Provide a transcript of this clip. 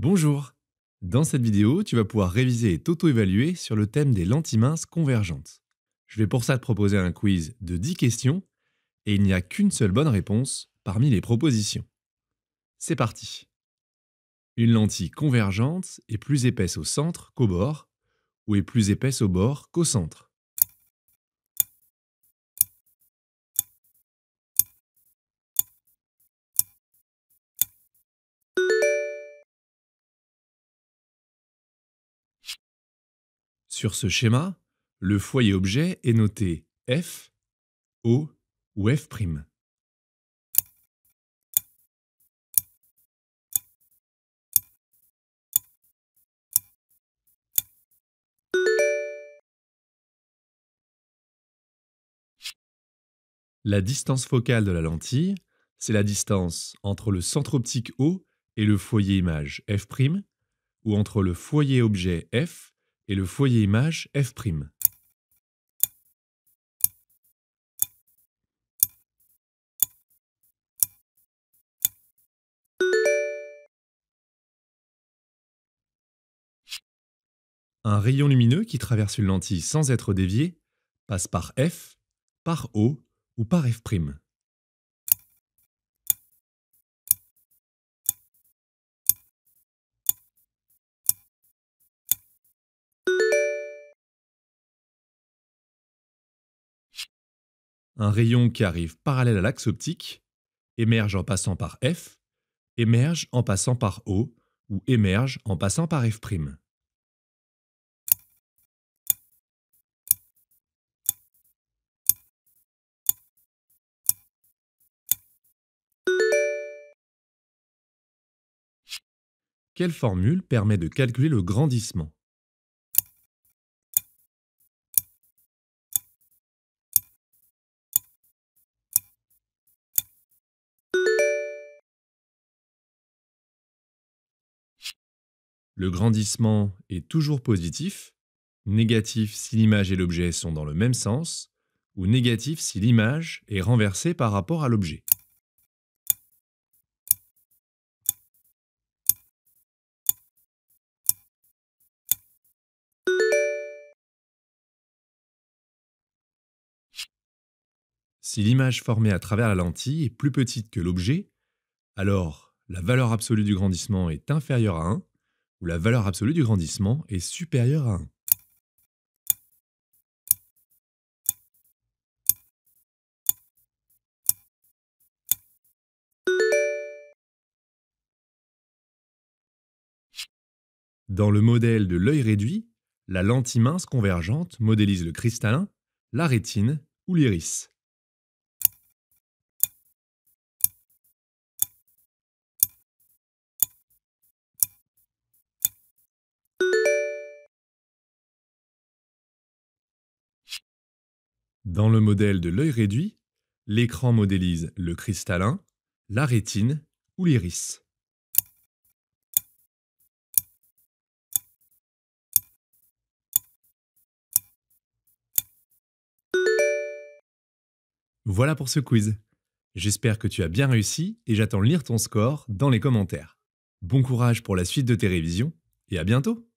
Bonjour Dans cette vidéo, tu vas pouvoir réviser et t'auto-évaluer sur le thème des lentilles minces convergentes. Je vais pour ça te proposer un quiz de 10 questions et il n'y a qu'une seule bonne réponse parmi les propositions. C'est parti Une lentille convergente est plus épaisse au centre qu'au bord ou est plus épaisse au bord qu'au centre. Sur ce schéma, le foyer objet est noté F, O ou F'. La distance focale de la lentille, c'est la distance entre le centre optique O et le foyer image F', ou entre le foyer objet F et le foyer image f'. Un rayon lumineux qui traverse une lentille sans être dévié passe par F, par O ou par F'. un rayon qui arrive parallèle à l'axe optique, émerge en passant par F, émerge en passant par O, ou émerge en passant par F'. Quelle formule permet de calculer le grandissement Le grandissement est toujours positif, négatif si l'image et l'objet sont dans le même sens, ou négatif si l'image est renversée par rapport à l'objet. Si l'image formée à travers la lentille est plus petite que l'objet, alors la valeur absolue du grandissement est inférieure à 1 où la valeur absolue du grandissement est supérieure à 1. Dans le modèle de l'œil réduit, la lentille mince convergente modélise le cristallin, la rétine ou l'iris. Dans le modèle de l'œil réduit, l'écran modélise le cristallin, la rétine ou l'iris. Voilà pour ce quiz. J'espère que tu as bien réussi et j'attends lire ton score dans les commentaires. Bon courage pour la suite de tes révisions et à bientôt